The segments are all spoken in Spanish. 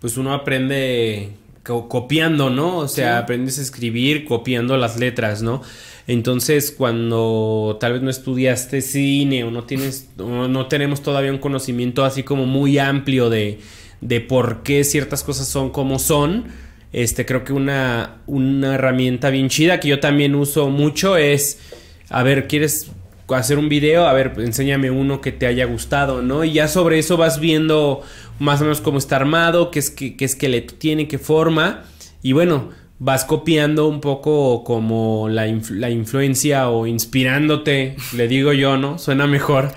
pues uno aprende copiando, ¿no? O sea, aprendes a escribir copiando las letras, ¿no? Entonces, cuando tal vez no estudiaste cine o no tienes, no tenemos todavía un conocimiento así como muy amplio de, de por qué ciertas cosas son como son, este, creo que una, una herramienta bien chida que yo también uso mucho es, a ver, ¿quieres hacer un video, a ver, enséñame uno que te haya gustado, ¿no? Y ya sobre eso vas viendo más o menos cómo está armado, qué, es, qué, qué le tiene, qué forma. Y bueno, vas copiando un poco como la, influencia o inspirándote, le digo yo, ¿no? Suena mejor.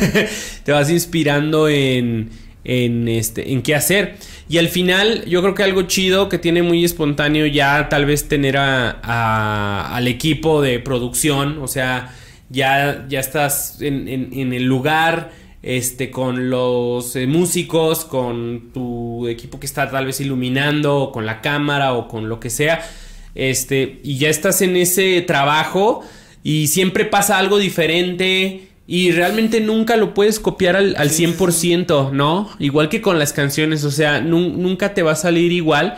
Te vas inspirando en, en, este, en qué hacer. Y al final, yo creo que algo chido que tiene muy espontáneo ya tal vez tener a, al equipo de producción, o sea ya, ya estás en, en, el lugar, este, con los eh, músicos, con tu equipo que está tal vez iluminando, o con la cámara, o con lo que sea, este, y ya estás en ese trabajo y siempre pasa algo diferente. Y realmente nunca lo puedes copiar al, al 100%, ¿no? Igual que con las canciones, o sea, nunca te va a salir igual.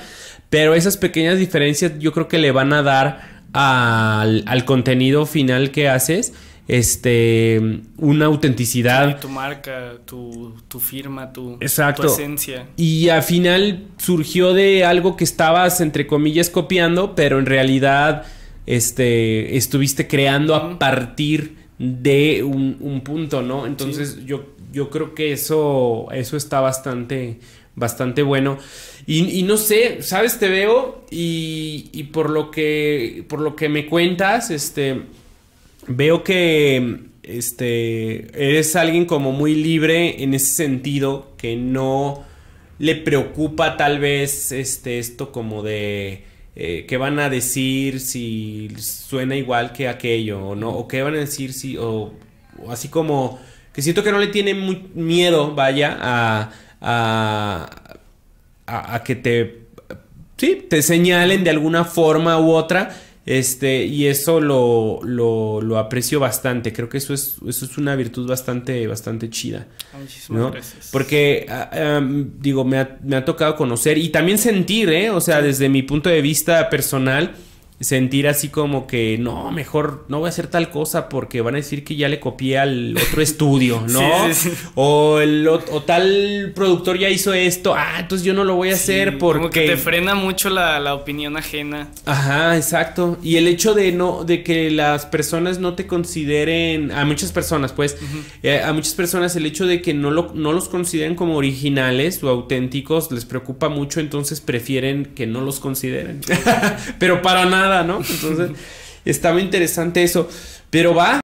Pero esas pequeñas diferencias yo creo que le van a dar al, contenido final que haces este una autenticidad. tu marca, tu, firma, tu, esencia. Y al final surgió de algo que estabas entre comillas copiando, pero en realidad este, estuviste creando a partir de un, punto, ¿no? Entonces yo, yo creo que eso, eso está bastante, bastante bueno. Y, no sé, sabes, te veo y, y, por lo que por lo que me cuentas, este veo que este eres alguien como muy libre en ese sentido que no le preocupa tal vez este esto como de eh, qué van a decir si suena igual que aquello o no o qué van a decir si o, o así como que siento que no le tiene muy miedo, vaya, a a, a, que te, te señalen de alguna forma u otra. Este, y eso lo, lo, aprecio bastante. Creo que eso es, eso es una virtud bastante, bastante chida. Porque, ah, digo, me ha, tocado conocer y también sentir, ¿eh? O sea, desde mi punto de vista personal, sentir así como que no, mejor no voy a hacer tal cosa porque van a decir que ya le copié al otro estudio, ¿no? O, el, o, tal productor ya hizo esto, ah, entonces yo no lo voy a hacer porque... Como que te frena mucho la, opinión ajena. Ajá, exacto. Y el hecho de no, de que las personas no te consideren, a muchas personas pues, eh, a muchas personas el hecho de que no, lo, no los consideren como originales o auténticos les preocupa mucho, entonces prefieren que no los consideren. Pero para nada ¿no? Entonces, estaba interesante eso. Pero va,